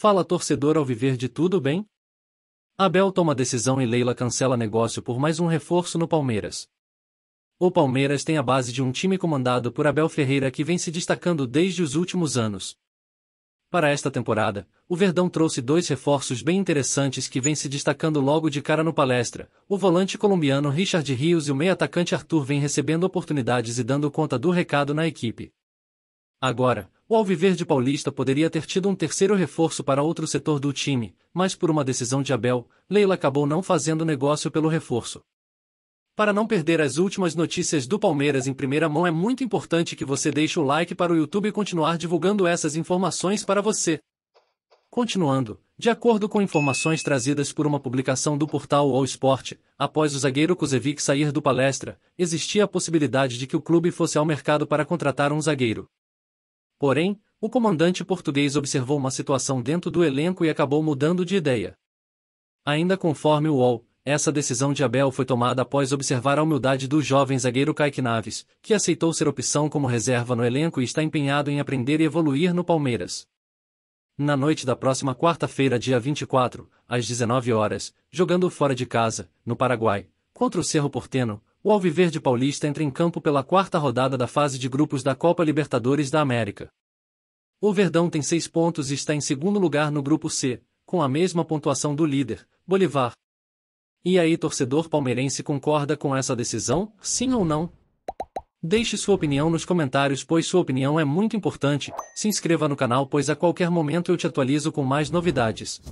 Fala torcedor ao viver de tudo bem? Abel toma decisão e Leila cancela negócio por mais um reforço no Palmeiras. O Palmeiras tem a base de um time comandado por Abel Ferreira que vem se destacando desde os últimos anos. Para esta temporada, o Verdão trouxe dois reforços bem interessantes que vem se destacando logo de cara no palestra. O volante colombiano Richard Rios e o meio-atacante Arthur vem recebendo oportunidades e dando conta do recado na equipe. Agora, o Alviverde Paulista poderia ter tido um terceiro reforço para outro setor do time, mas por uma decisão de Abel, Leila acabou não fazendo negócio pelo reforço. Para não perder as últimas notícias do Palmeiras em primeira mão, é muito importante que você deixe o like para o YouTube continuar divulgando essas informações para você. Continuando, de acordo com informações trazidas por uma publicação do portal All Sport, após o zagueiro Kuzevic sair do palestra, existia a possibilidade de que o clube fosse ao mercado para contratar um zagueiro. Porém, o comandante português observou uma situação dentro do elenco e acabou mudando de ideia. Ainda conforme o UOL, essa decisão de Abel foi tomada após observar a humildade do jovem zagueiro Kaique Naves, que aceitou ser opção como reserva no elenco e está empenhado em aprender e evoluir no Palmeiras. Na noite da próxima quarta-feira, dia 24, às 19 horas, jogando fora de casa, no Paraguai, contra o Cerro Porteno, o Alviverde Paulista entra em campo pela quarta rodada da fase de grupos da Copa Libertadores da América. O Verdão tem seis pontos e está em segundo lugar no grupo C, com a mesma pontuação do líder, Bolivar. E aí, torcedor palmeirense concorda com essa decisão, sim ou não? Deixe sua opinião nos comentários, pois sua opinião é muito importante. Se inscreva no canal, pois a qualquer momento eu te atualizo com mais novidades.